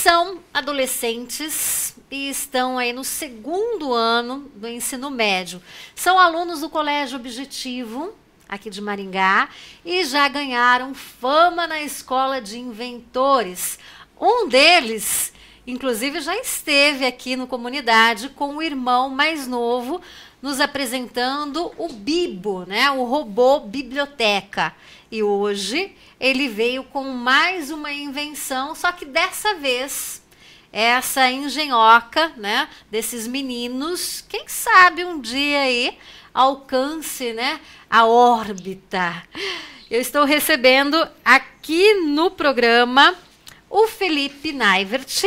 são adolescentes e estão aí no segundo ano do ensino médio. São alunos do Colégio Objetivo, aqui de Maringá, e já ganharam fama na escola de inventores. Um deles, inclusive, já esteve aqui no comunidade com o irmão mais novo, nos apresentando o Bibo, né? O robô biblioteca. E hoje ele veio com mais uma invenção, só que dessa vez essa engenhoca, né, desses meninos, quem sabe um dia aí alcance, né, a órbita. Eu estou recebendo aqui no programa o Felipe Naivert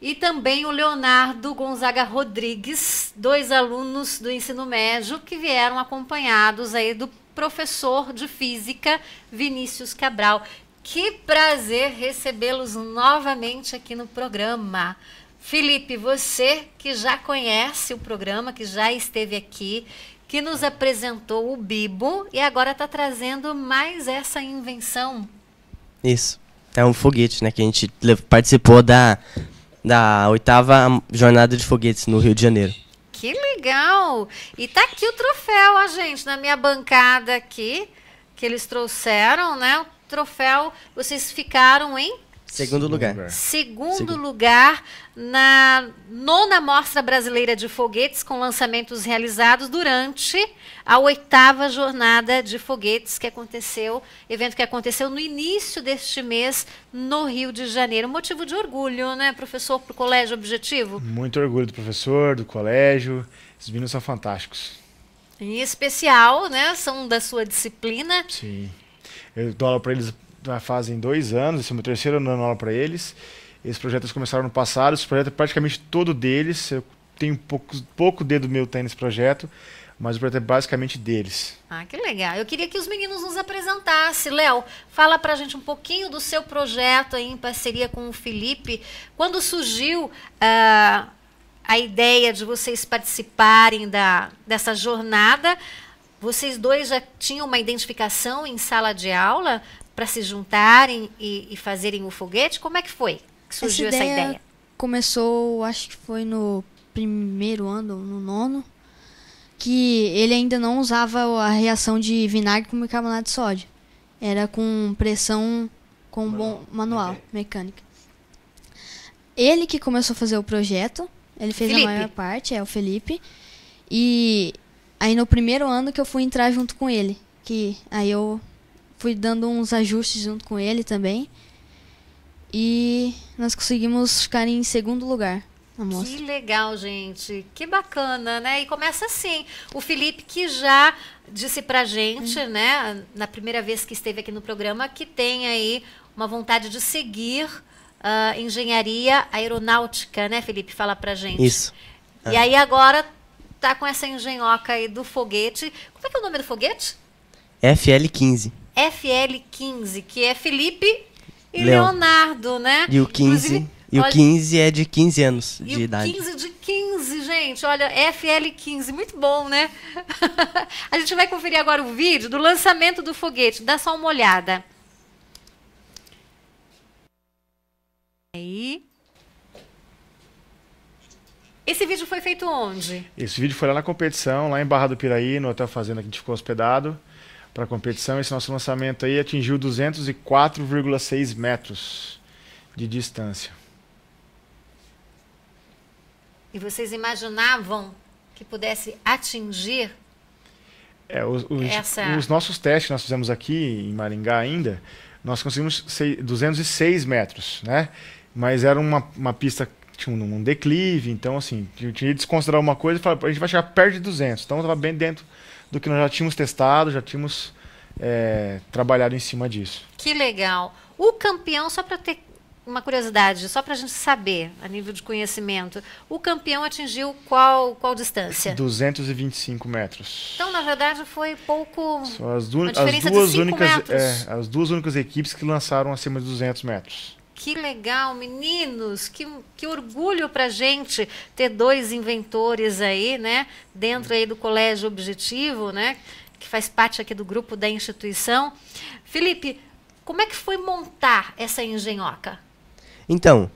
e também o Leonardo Gonzaga Rodrigues, dois alunos do ensino médio que vieram acompanhados aí do professor de física Vinícius Cabral. Que prazer recebê-los novamente aqui no programa. Felipe, você que já conhece o programa, que já esteve aqui, que nos apresentou o Bibo e agora está trazendo mais essa invenção. Isso. É um foguete, né? Que a gente participou da, da oitava jornada de foguetes no Rio de Janeiro que legal! E tá aqui o troféu, a gente, na minha bancada aqui, que eles trouxeram, né? O troféu, vocês ficaram em Segundo lugar. Segundo, lugar na nona Mostra Brasileira de Foguetes, com lançamentos realizados durante a oitava Jornada de Foguetes, que aconteceu, evento que aconteceu no início deste mês, no Rio de Janeiro. Motivo de orgulho, né, professor, para o colégio objetivo? Muito orgulho do professor, do colégio. Esses meninos são fantásticos. Em especial, né? São da sua disciplina. Sim. Eu dou aula para eles fazem dois anos, esse é o meu terceiro ano aula para eles. Esses projetos começaram no passado, esse projeto é praticamente todo deles. Eu tenho pouco, pouco dedo meu tem nesse projeto, mas o projeto é basicamente deles. Ah, que legal. Eu queria que os meninos nos apresentassem. Léo, fala para a gente um pouquinho do seu projeto aí em parceria com o Felipe. Quando surgiu uh, a ideia de vocês participarem da, dessa jornada, vocês dois já tinham uma identificação em sala de aula? para se juntarem e, e, fazerem o foguete? Como é que foi que surgiu essa ideia, essa ideia? Começou, acho que foi no primeiro ano, no nono, que ele ainda não usava a reação de vinagre com bicarbonato de sódio. Era com pressão com manual, bom manual, okay. mecânica. Ele que começou a fazer o projeto, ele fez Felipe. a maior parte, é o Felipe. E aí no primeiro ano que eu fui entrar junto com ele, que aí eu fui dando uns ajustes junto com ele também. E nós conseguimos ficar em segundo lugar. Que legal, gente. Que bacana, né? E começa assim. O Felipe que já disse pra gente, uhum. né, na primeira vez que esteve aqui no programa, que tem aí uma vontade de seguir uh, engenharia aeronáutica, né, Felipe? Fala pra gente. Isso. E aí agora tá com essa engenhoca aí do foguete. Como é que é o nome do foguete? FL15. FL15, que é Felipe e Leon. Leonardo, né? E o 15. e olha, o 15 é de 15 anos de idade. 15 de 15, gente. Olha, FL15, muito bom, né? a gente vai conferir agora o vídeo do lançamento do foguete. Dá só uma olhada. Aí. Esse vídeo foi feito onde? Esse vídeo foi lá na competição, lá em Barra do Piraí, no Hotel Fazenda que a gente ficou hospedado para a competição. Esse nosso lançamento aí atingiu 204,6 metros de distância. E vocês imaginavam que pudesse atingir é, os, os, essa... os nossos testes que nós fizemos aqui em Maringá ainda, nós conseguimos 206 metros, né? Mas era uma, uma pista tinha um, um declive, então assim, tinha que desconsiderar uma coisa e falar, a gente vai chegar perto de 200, então estava bem dentro do que nós já tínhamos testado, já tínhamos é, trabalhado em cima disso. Que legal. O campeão, só para ter uma curiosidade, só para a gente saber a nível de conhecimento, o campeão atingiu qual, qual distância? 225 metros. Então, na verdade, foi pouco. São as, as duas únicas, é, as duas únicas equipes que lançaram acima de 200 metros. Que legal, meninos! Que, que orgulho para gente ter dois inventores aí, né? Dentro aí do Colégio Objetivo, né? Que faz parte aqui do grupo da instituição. Felipe, como é que foi montar essa engenhoca? Então,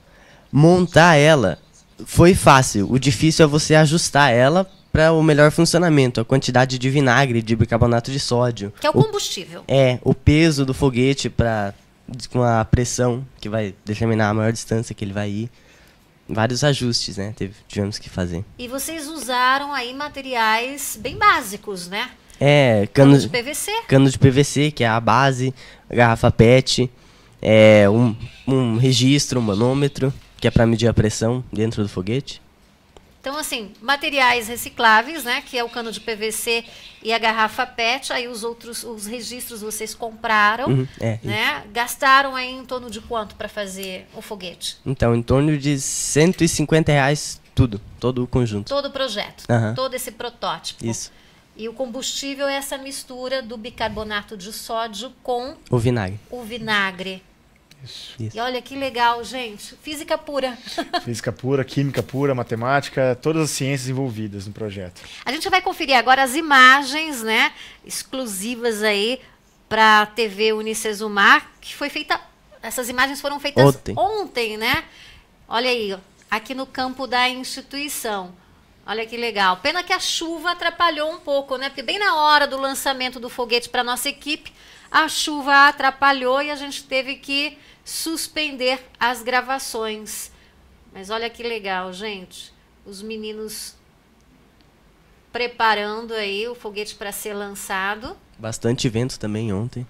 montar ela foi fácil. O difícil é você ajustar ela para o melhor funcionamento, a quantidade de vinagre, de bicarbonato de sódio. Que é o combustível. O, é, o peso do foguete para com a pressão que vai determinar a maior distância que ele vai ir. Vários ajustes, né? Teve, tivemos que fazer. E vocês usaram aí materiais bem básicos, né? É, cano, cano de PVC. Cano de PVC, que é a base, a garrafa PET, é, um, um registro, um manômetro, que é para medir a pressão dentro do foguete. Então, assim, materiais recicláveis, né? Que é o cano de PVC e a garrafa PET. Aí os outros, os registros vocês compraram, uhum, é, né? Isso. Gastaram aí em torno de quanto para fazer o foguete? Então, em torno de 150 reais tudo, todo o conjunto. Todo o projeto, uhum. todo esse protótipo. Isso. E o combustível é essa mistura do bicarbonato de sódio com... O vinagre. O vinagre. Isso. Isso. E olha que legal, gente. Física pura. Física pura, química pura, matemática, todas as ciências envolvidas no projeto. A gente vai conferir agora as imagens, né, exclusivas aí para a TV Unicesumar, que foi feita essas imagens foram feitas ontem, ontem né? Olha aí, aqui no campo da instituição. Olha que legal. Pena que a chuva atrapalhou um pouco, né? Porque bem na hora do lançamento do foguete para nossa equipe, a chuva atrapalhou e a gente teve que suspender as gravações. Mas olha que legal, gente. Os meninos preparando aí o foguete para ser lançado. Bastante vento também ontem.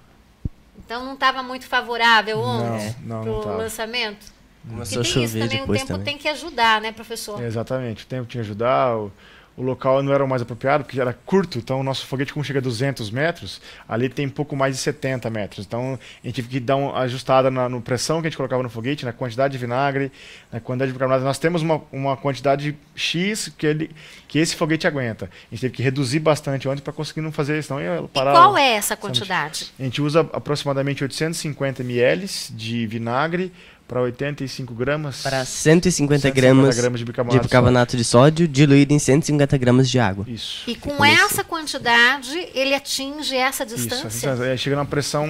Então não estava muito favorável ontem para o lançamento? Começou a chover isso, também, depois o tempo também. tem que ajudar, né, professor? exatamente, o tempo tinha que ajudar. O o local não era o mais apropriado, porque era curto, então o nosso foguete, como chega a 200 metros, ali tem um pouco mais de 70 metros. Então a gente teve que dar uma ajustada na no pressão que a gente colocava no foguete, na quantidade de vinagre, na quantidade de bicarbonato. Nós temos uma, uma quantidade X que, ele, que esse foguete aguenta. A gente teve que reduzir bastante ontem para conseguir não fazer isso. Não, ia parar e qual é essa quantidade? A gente usa aproximadamente 850 ml de vinagre para 85 gramas. Para 150, gramas, gramas de, bicarbonato de bicarbonato, de, sódio. diluído em 150 gramas de água. Isso. E com, essa isso. quantidade, ele atinge essa distância? Isso, tá, é, chega numa pressão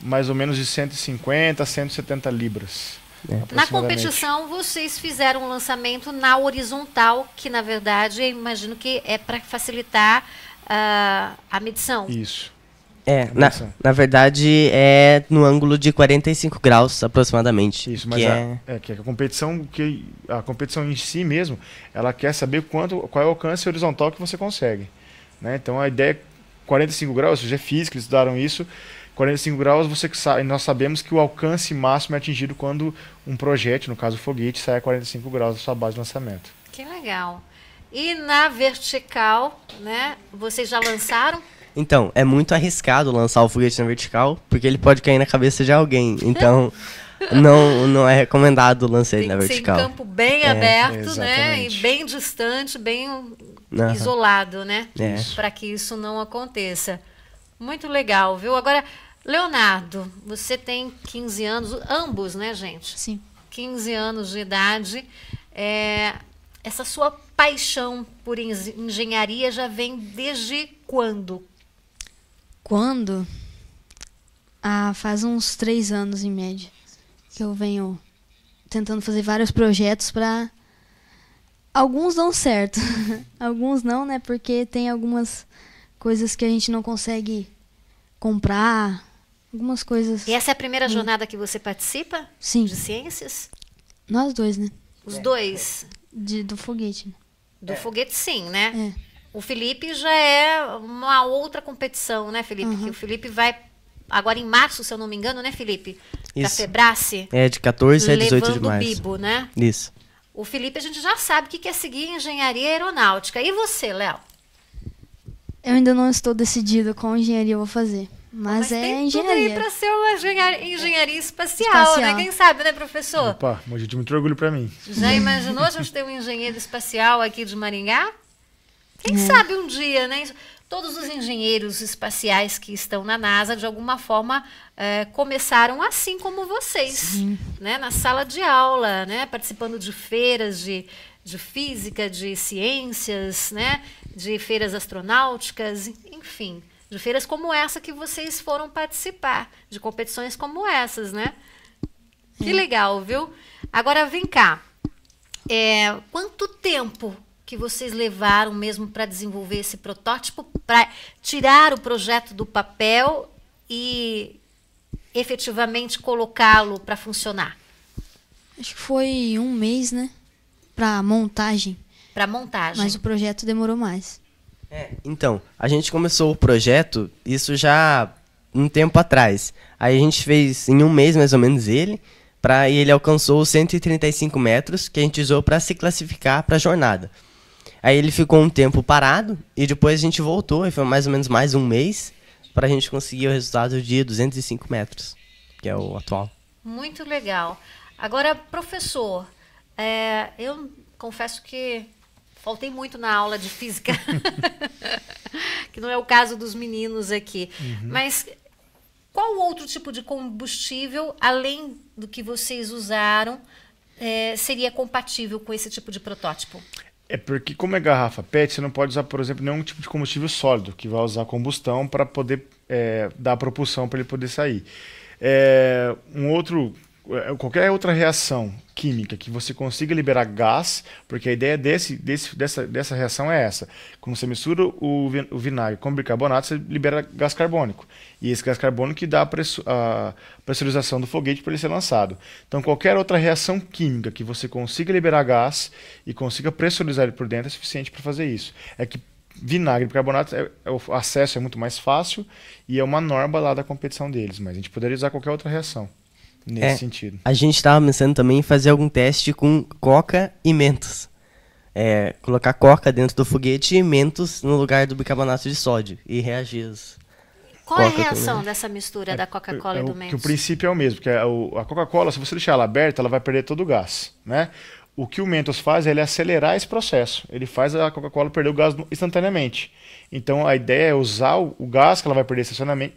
mais ou menos de 150 a 170 libras. É. Na competição, vocês fizeram um lançamento na horizontal, que na verdade, eu imagino que é para facilitar uh, a medição. Isso. É, é, na, na, verdade é no ângulo de 45 graus aproximadamente. Isso, mas que é a, é... é... que a competição que a competição em si mesmo, ela quer saber quanto qual é o alcance horizontal que você consegue, né? Então a ideia é 45 graus, ou seja, é física, eles estudaram isso. 45 graus, você sabe, nós sabemos que o alcance máximo é atingido quando um projétil, no caso o foguete, sai a 45 graus da sua base de lançamento. Que legal. E na vertical, né? Vocês já lançaram então, é muito arriscado lançar o foguete na vertical, porque ele pode cair na cabeça de alguém. Então, não, não é recomendado lançar ele na vertical. Tem um campo bem é, aberto, exatamente. né? E bem distante, bem uhum. isolado, né? É. Para que isso não aconteça. Muito legal, viu? Agora, Leonardo, você tem 15 anos, ambos, né, gente? Sim. 15 anos de idade. É, essa sua paixão por engenharia já vem desde quando? Quando? Ah, faz uns três anos em média que eu venho tentando fazer vários projetos para alguns dão certo, alguns não, né? Porque tem algumas coisas que a gente não consegue comprar, algumas coisas. E essa é a primeira hum. jornada que você participa? Sim. De ciências? Nós dois, né? Os dois. De, do foguete. Né? Do é. foguete, sim, né? É. O Felipe já é uma outra competição, né, Felipe? Uhum. Que o Felipe vai agora em março, se eu não me engano, né, Felipe? Isso. Da Febrace. É, de 14 a 18 de março. Bibo, né? Isso. O Felipe, a gente já sabe o que quer é seguir engenharia aeronáutica. E você, Léo? Eu ainda não estou decidido qual engenharia eu vou fazer. Mas, Mas é tem engenharia. para ser uma engenharia, engenharia espacial, né? espacial, né? Quem sabe, né, professor? Opa, hoje é de muito orgulho para mim. Já imaginou a gente ter um engenheiro espacial aqui de Maringá? Quem é. sabe um dia, né? Todos os engenheiros espaciais que estão na NASA, de alguma forma, é, começaram assim como vocês, né? Na sala de aula, né? Participando de feiras de, de física, de ciências, né? De feiras astronáuticas, enfim de feiras como essa que vocês foram participar, de competições como essas, né? Que é. legal, viu? Agora vem cá. É, quanto tempo que vocês levaram mesmo para desenvolver esse protótipo, para tirar o projeto do papel e efetivamente colocá-lo para funcionar? Acho que foi um mês, né? Para montagem. Para montagem. Mas o projeto demorou mais. É, então, a gente começou o projeto, isso já um tempo atrás. Aí a gente fez em um mês mais ou menos ele, para ele alcançou os 135 metros que a gente usou para se classificar para a jornada. Aí ele ficou um tempo parado e depois a gente voltou, e foi mais ou menos mais um mês, para a gente conseguir o resultado de 205 metros, que é o atual. Muito legal. Agora, professor, é, eu confesso que faltei muito na aula de física, que não é o caso dos meninos aqui. Uhum. Mas qual outro tipo de combustível, além do que vocês usaram, é, seria compatível com esse tipo de protótipo? É porque, como é garrafa PET, você não pode usar, por exemplo, nenhum tipo de combustível sólido, que vai usar combustão para poder é, dar propulsão para ele poder sair. É, um outro é, qualquer outra reação química que você consiga liberar gás, porque a ideia desse, desse, dessa, dessa reação é essa. Quando você mistura o, o vinagre com bicarbonato, você libera gás carbônico. E esse gás carbônico que dá a, a pressurização do foguete para ele ser lançado. Então, qualquer outra reação química que você consiga liberar gás e consiga pressurizar ele por dentro é suficiente para fazer isso. É que vinagre e bicarbonato, é, é, o acesso é muito mais fácil e é uma norma lá da competição deles, mas a gente poderia usar qualquer outra reação. Nesse é, sentido. A gente estava pensando também em fazer algum teste com coca e mentos. É, colocar coca dentro do foguete e mentos no lugar do bicarbonato de sódio e reagir. os Qual é a reação dessa mistura é, da Coca-Cola é, e do Mentos? Que o princípio é o mesmo, que a, é a Coca-Cola, se você deixar ela aberta, ela vai perder todo o gás, né? o que o Mentos faz é ele acelerar esse processo. Ele faz a Coca-Cola perder o gás instantaneamente. Então a ideia é usar o gás que ela vai perder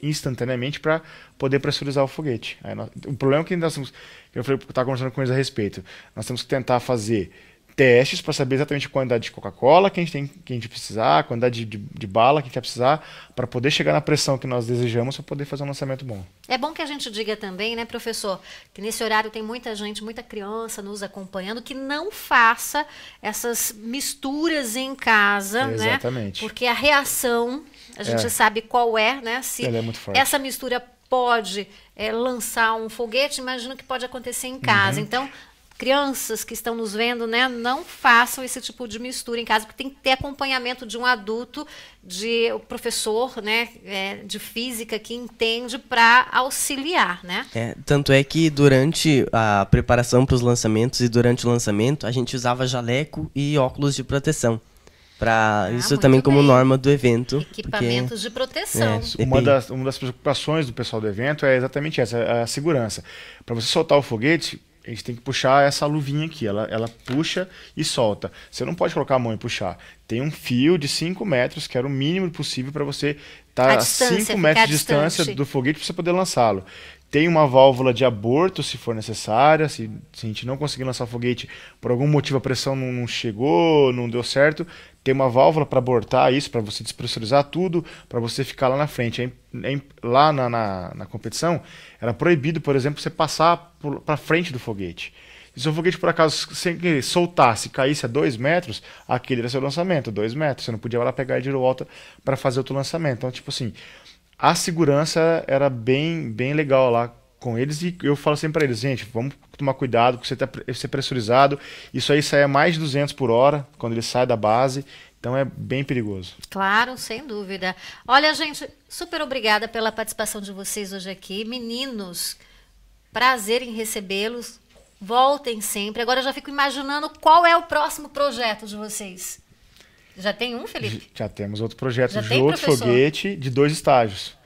instantaneamente para poder pressurizar o foguete. Nós, o problema é que nós temos, eu estava tá conversando com eles a respeito, nós temos que tentar fazer testes para saber exatamente a quantidade de Coca-Cola que a gente tem que a gente precisar, a quantidade de, de, de bala que a gente vai precisar, para poder chegar na pressão que nós desejamos para poder fazer um lançamento bom. É bom que a gente diga também, né, professor, que nesse horário tem muita gente, muita criança nos acompanhando, que não faça essas misturas em casa, é, né? Exatamente. Porque a reação, a gente é. sabe qual é, né? Se é essa mistura pode é, lançar um foguete, imagino que pode acontecer em casa. Uhum. Então, crianças que estão nos vendo, né, não façam esse tipo de mistura em casa, porque tem que ter acompanhamento de um adulto, de um professor, né, é, de física que entende para auxiliar, né? É, tanto é que durante a preparação para os lançamentos e durante o lançamento, a gente usava jaleco e óculos de proteção para ah, isso também bem. como norma do evento. Equipamentos porque, de proteção. É, uma, das, uma das preocupações do pessoal do evento é exatamente essa, a segurança. Para você soltar o foguete, a gente tem que puxar essa luvinha aqui. Ela, ela puxa e solta. Você não pode colocar a mão e puxar. Tem um fio de 5 metros, que era o mínimo possível para você estar tá a 5 metros de distância do foguete para você poder lançá-lo. Tem uma válvula de aborto, se for necessária. Se, se, a gente não conseguir lançar o foguete, por algum motivo a pressão não, não chegou, não deu certo, tem uma válvula para abortar isso, para você despressurizar tudo, para você ficar lá na frente. É é lá na, na, na competição, era proibido, por exemplo, você passar para frente do foguete. Se o foguete, por acaso, sem que soltasse, caísse a 2 metros, aquele era seu lançamento, 2 metros. Você não podia lá pegar ele de volta para fazer outro lançamento. Então, tipo assim, a segurança era bem, bem legal lá com eles e eu falo sempre assim para eles, gente, vamos tomar cuidado, que você tá ser é pressurizado. Isso aí sai a mais de 200 por hora quando ele sai da base. Então é bem perigoso. Claro, sem dúvida. Olha, gente, super obrigada pela participação de vocês hoje aqui. Meninos, prazer em recebê-los. Voltem sempre. Agora eu já fico imaginando qual é o próximo projeto de vocês. Já tem um, Felipe? Já temos outro projeto já de outro professor? foguete de dois estágios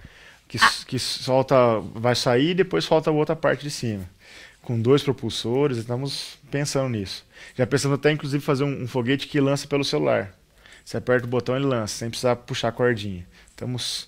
que, ah. que solta, vai sair e depois solta a outra parte de cima. Com dois propulsores, estamos pensando nisso. Já pensando até, inclusive, fazer um, um foguete que lança pelo celular. Você aperta o botão, ele lança, sem precisar puxar a cordinha. Estamos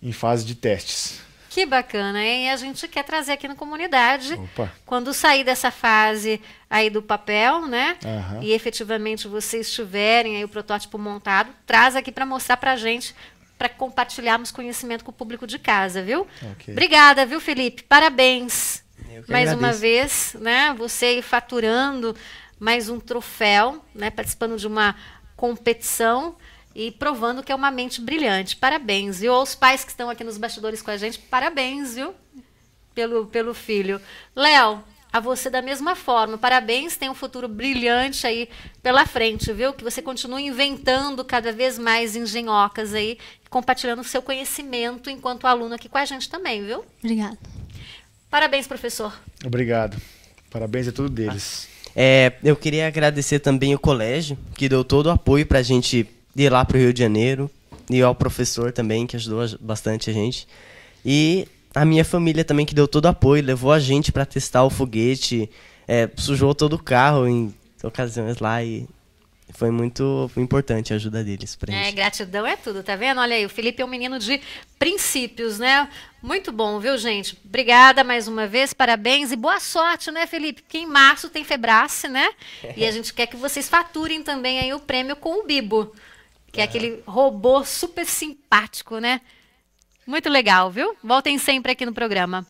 em fase de testes. Que bacana, hein? E a gente quer trazer aqui na comunidade. Opa. Quando sair dessa fase aí do papel, né? Uhum. E efetivamente vocês tiverem aí o protótipo montado, traz aqui para mostrar para a gente para compartilharmos conhecimento com o público de casa, viu? Okay. Obrigada, viu, Felipe? Parabéns. Mais uma vez, né? Você faturando mais um troféu, né? Participando de uma competição e provando que é uma mente brilhante. Parabéns, viu? Aos pais que estão aqui nos bastidores com a gente, parabéns, viu? Pelo, pelo filho. Léo, a você da mesma forma. Parabéns, tem um futuro brilhante aí pela frente, viu? Que você continue inventando cada vez mais engenhocas aí, compartilhando o seu conhecimento enquanto aluno aqui com a gente também, viu? Obrigado. Parabéns, professor. Obrigado. Parabéns a tudo deles. É, eu queria agradecer também o colégio, que deu todo o apoio para a gente ir lá para o Rio de Janeiro, e ao professor também, que ajudou bastante a gente. E a minha família também que deu todo apoio, levou a gente para testar o foguete, é, sujou todo o carro em ocasiões lá e foi muito importante a ajuda deles para é, gente. É, gratidão é tudo, tá vendo? Olha aí, o Felipe é um menino de princípios, né? Muito bom, viu, gente? Obrigada mais uma vez, parabéns e boa sorte, né, Felipe? Porque em março tem Febrace, né? E a gente quer que vocês faturem também aí o prêmio com o Bibo, que é aquele robô super simpático, né? Muito legal, viu? Voltem sempre aqui no programa.